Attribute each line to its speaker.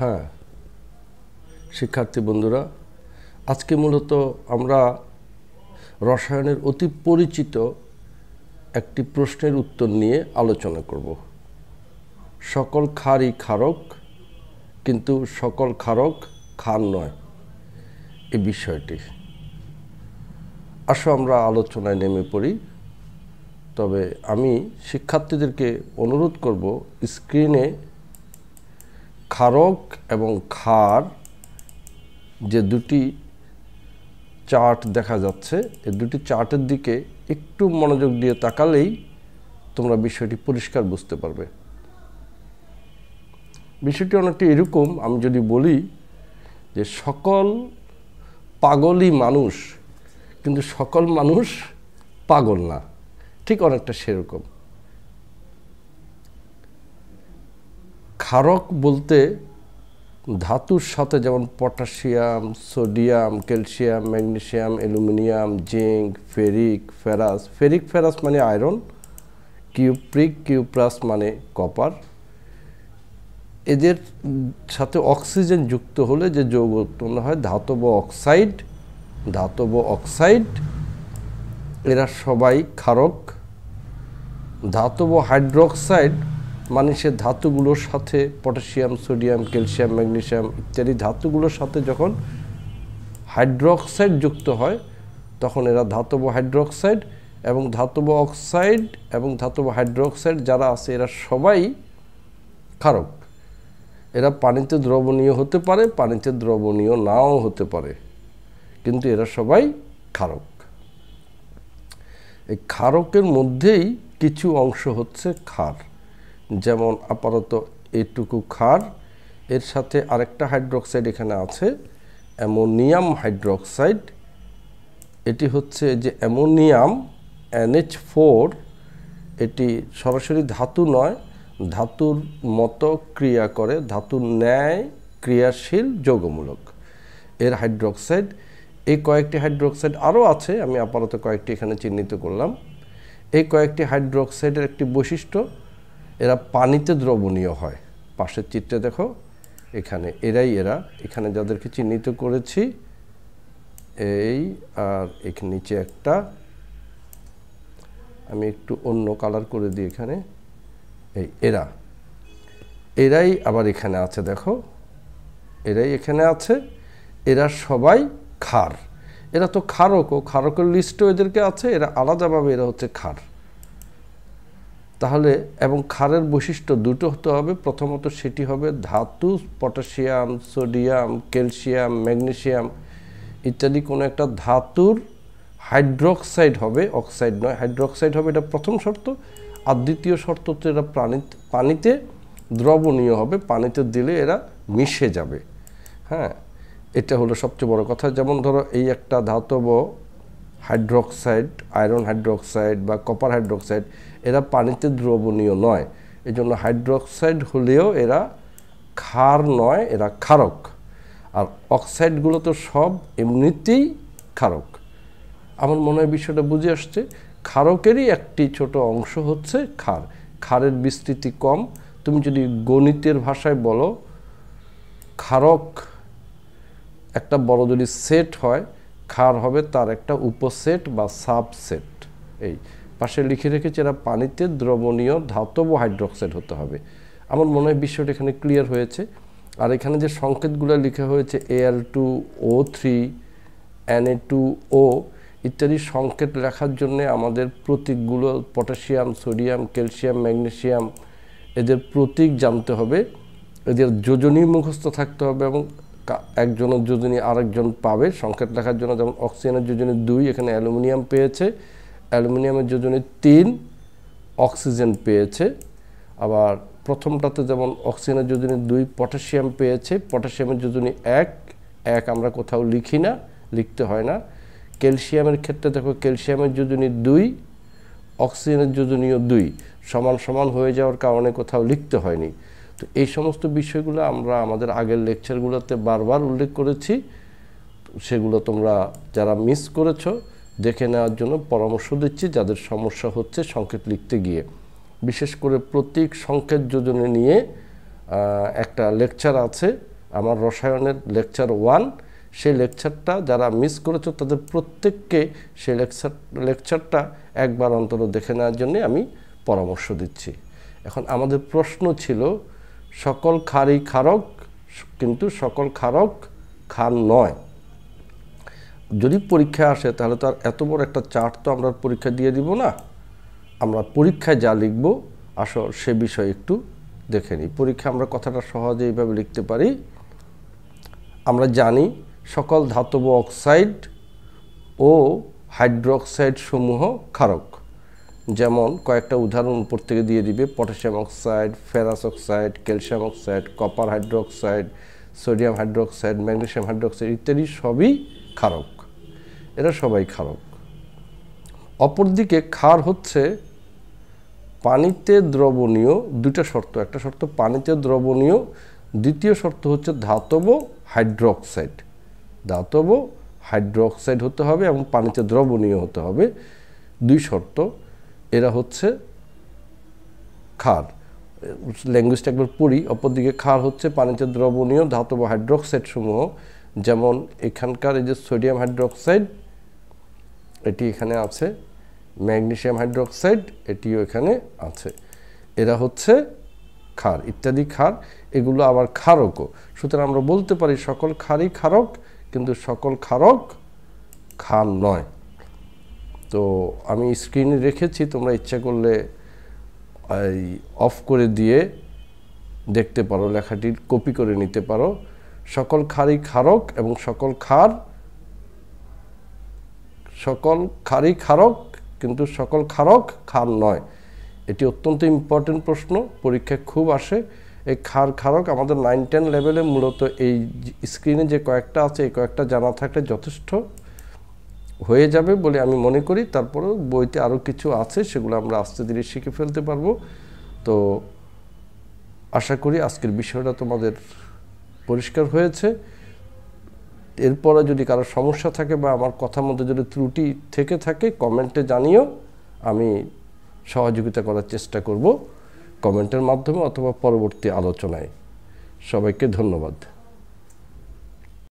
Speaker 1: হ্যাঁ শিক্ষার্থী বন্ধুরা আজকে মূলত আমরা রসায়নের অতি পরিচিত একটি প্রশ্নের উত্তর নিয়ে আলোচনা করব সকল খারই ক্ষারক কিন্তু সকল ক্ষারক খার নয় এই বিষয়টি আসো আমরা আলোচনায় নেমে পড়ি তবে আমি শিক্ষার্থীদেরকে অনুরোধ করব স্ক্রিনে ক্ষারক এবং ক্ষার যে দুটি চার্ট দেখা যাচ্ছে এই দুটি চার্টের দিকে একটু মনোযোগ দিয়ে তাকালেই তোমরা বিষয়টি পরিষ্কার বুঝতে পারবে বিষয়টি অনেকটা এরকম আমি যদি বলি যে সকল পাগলই মানুষ কিন্তু সকল মানুষ পাগল না ঠিক অনেকটা সেরকম ক্ষারক বলতে ধাতুর সাথে যেমন potassium sodium calcium magnesium aluminium zinc ferric ferrous ferric ferrous মানে আয়রন কিউপ্রিক কিউপ্রাস মানে কপার এদের সাথে অক্সিজেন যুক্ত হলে যে যৌগ উৎপন্ন হয় ধাতব অক্সাইড ধাতব অক্সাইড এরা সবাই ক্ষারক ধাতব হাইড্রোক্সাইড মানুষের ধাতুগুলোর সাথে পটাশিয়াম সোডিয়াম ক্যালসিয়াম ম্যাগনেশিয়াম ইত্যাদি ধাতুগুলোর সাথে যখন হাইড্রোক্সাইড যুক্ত হয় তখন এরা ধাতব হাইড্রোক্সাইড এবং ধাতব অক্সাইড এবং ধাতব হাইড্রোক্সাইড যারা আছে এরা সবাই ক্ষারক এরা পানিতে দ্রবণীয় হতে পারে পানিতে দ্রবণীয় নাও হতে পারে কিন্তু এরা সবাই ক্ষারক এই ক্ষারকের মধ্যেই কিছু অংশ হচ্ছে ক্ষার যেমন আপাতত এটুকু ক্ষার এর সাথে আরেকটা হাইড্রোক্সাইড এখানে আছে অ্যামোনিয়াম হাইড্রোক্সাইড এটি হচ্ছে যে অ্যামোনিয়াম এনএইচ ফোর এটি সরাসরি ধাতু নয় ধাতুর মতো ক্রিয়া করে ধাতুর ন্যায় ক্রিয়াশীল যৌগমূলক এর হাইড্রোক্সাইড এই কয়েকটি হাইড্রোক্সাইড আরও আছে আমি আপাতত কয়েকটি এখানে চিহ্নিত করলাম এই কয়েকটি হাইড্রোক্সাইডের একটি বৈশিষ্ট্য এরা পানিতে দ্রবণীয় হয় পাশের চিত্রে দেখো এখানে এরাই এরা এখানে যাদেরকে চিহ্নিত করেছি এই আর এখানে নিচে একটা আমি একটু অন্য কালার করে দিই এখানে এই এরা এরাই আবার এখানে আছে দেখো এরাই এখানে আছে এরা সবাই খার এরা তো খারকও খারকের লিস্টও এদেরকে আছে এরা আলাদাভাবে এরা হচ্ছে খার তাহলে এবং ক্ষারের বৈশিষ্ট্য দুটো হতে হবে প্রথমত সেটি হবে ধাতু পটাশিয়াম সোডিয়াম ক্যালসিয়াম ম্যাগনেশিয়াম ইত্যাদি কোনো একটা ধাতুর হাইড্রোক্সাইড হবে অক্সাইড নয় হাইড্রোক্সাইড হবে এটা প্রথম শর্ত আর দ্বিতীয় শর্ত হচ্ছে এটা প্রাণী পানিতে দ্রবণীয় হবে পানিতে দিলে এরা মিশে যাবে হ্যাঁ এটা হলো সবচেয়ে বড় কথা যেমন ধরো এই একটা ধাতব হাইড্রোক্সাইড আয়রন হাইড্রোক্সাইড বা কপার হাইড্রোক্সাইড এরা পানিতে দ্রবণীয় নয় এজন্য হাইড্রোক্সাইড হলেও এরা ক্ষার নয় এরা ক্ষারক আর অক্সাইডগুলো তো সব এমনিতেই ক্ষারক আমার মনে হয় বিষয়টা বুঝে আসছে ক্ষারকেরই একটি ছোট অংশ হচ্ছে ক্ষার ক্ষারের বিস্তৃতি কম তুমি যদি গণিতের ভাষায় বলো ক্ষারক একটা বড় যদি সেট হয় ক্ষার হবে তার একটা উপসেট বা সাবসেট এই পাশে লিখে রেখেছি এরা পানিতে দ্রবণীয় ধাতব হাইড্রোক্সাইড হতে হবে আমার মনে হয় বিষয়টা এখানে ক্লিয়ার হয়েছে আর এখানে যে সংকেতগুলো লেখা হয়েছে L two O three NA two O ইত্যাদি সংকেত লেখার জন্যে আমাদের প্রতীকগুলো পটাশিয়াম সোডিয়াম ক্যালসিয়াম ম্যাগনেশিয়াম এদের প্রতীক জানতে হবে এদের যোজনী মুখস্থ থাকতে হবে এবং একজনের যোজনী আরেকজন পাবে সংকেত লেখার জন্য যেমন অক্সিজেনের যোজনী দুই এখানে অ্যালুমিনিয়াম পেয়েছে অ্যালুমিনিয়ামের যোজনী তিন অক্সিজেন পেয়েছে আবার প্রথমটাতে যেমন অক্সিজেনের যোজনী দুই পটাশিয়াম পেয়েছে পটাশিয়ামের যোজনী এক এক আমরা কোথাও লিখি না লিখতে হয় না ক্যালসিয়ামের ক্ষেত্রে দেখো ক্যালসিয়ামের যোজনী দুই অক্সিজেনের যোজনীয় দুই সমান সমান হয়ে যাওয়ার কারণে কোথাও লিখতে হয়নি তো এই সমস্ত বিষয়গুলো আমরা আমাদের আগের লেকচারগুলোতে বারবার উল্লেখ করেছি সেগুলো তোমরা যারা মিস করেছ দেখে নেওয়ার জন্য পরামর্শ দিচ্ছি যাদের সমস্যা হচ্ছে সংকেত লিখতে গিয়ে বিশেষ করে প্রতীক সংকেত যোজনে নিয়ে একটা লেকচার আছে আমার রসায়নের লেকচার ওয়ান সেই লেকচারটা যারা মিস করেছো তাদের প্রত্যেককে সেই লেকচার লেকচারটা একবার অন্তর দেখে নেওয়ার জন্যে আমি পরামর্শ দিচ্ছি এখন আমাদের প্রশ্ন ছিল সকল খারি খারক কিন্তু সকল খারক খান নয় যদি পরীক্ষা আসে তাহলে তার এত বড় একটা চার্ট তো আমরা পরীক্ষা দিয়ে দিব না আমরা পরীক্ষায় যা লিখব আসো সে বিষয়ে একটু দেখে নিই পরীক্ষা আমরা কথাটা সহজে এইভাবে লিখতে পারি আমরা জানি সকল ধাতব অক্সাইড ও অক্সাইড সমূহ ক্ষারক যেমন কয়েকটা উদাহরণ উপর থেকে দিয়ে দিবে potassium oxide ferrous oxide calcium oxide copper hydroxide sodium hydroxide magnesium hydroxide ইত্যাদি সবই ক্ষারক এরা সবাই ক্ষারক অপরদিকে ক্ষার হচ্ছে পানিতে দ্রবণীয় দুটা শর্ত একটা শর্ত পানিতে দ্রবণীয় দ্বিতীয় শর্ত হচ্ছে ধাতব হাইড্রোক্সাইড ধাতব হাইড্রোক্সাইড হতে হবে এবং পানিতে দ্রবণীয় হতে হবে দুই শর্ত এরা হচ্ছে ক্ষার ল্যাঙ্গুয়েজটা একবার পড়ি অপরদিকে ক্ষার হচ্ছে পানিতে দ্রবণীয় ধাতব হাইড্রোক্সাইড সমূহ যেমন এখানকার এই যে সোডিয়াম হাইড্রোক্সাইড এটি এখানে আছে ম্যাগনেশিয়াম হাইড্রোক্সাইড এটিও এখানে আছে এরা হচ্ছে ক্ষার ইত্যাদি ক্ষার এগুলো আবার ক্ষারকও সুতরাং আমরা বলতে পারি সকল ক্ষারই ক্ষারক কিন্তু সকল ক্ষারক ক্ষার নয় তো আমি স্ক্রিনে রেখেছি তোমরা ইচ্ছা করলে এই অফ করে দিয়ে দেখতে পারো লেখাটির কপি করে নিতে পারো সকল খারি খারক এবং সকল খার সকল খারি খারক কিন্তু সকল খারক খার নয় এটি অত্যন্ত ইম্পর্টেন্ট প্রশ্ন পরীক্ষায় খুব আসে এই খার খারক আমাদের নাইন টেন লেভেলে মূলত এই স্ক্রিনে যে কয়েকটা আছে এই কয়েকটা জানা থাকলে যথেষ্ট হয়ে যাবে বলে আমি মনে করি তারপরেও বইতে আরও কিছু আছে সেগুলো আমরা আস্তে ধীরে শিখে ফেলতে পারবো তো আশা করি আজকের বিষয়টা তোমাদের পরিষ্কার হয়েছে এরপরে যদি কারো সমস্যা থাকে বা আমার কথার মধ্যে যদি ত্রুটি থেকে থাকে কমেন্টে জানিও আমি সহযোগিতা করার চেষ্টা করব কমেন্টের মাধ্যমে অথবা পরবর্তী আলোচনায় সবাইকে ধন্যবাদ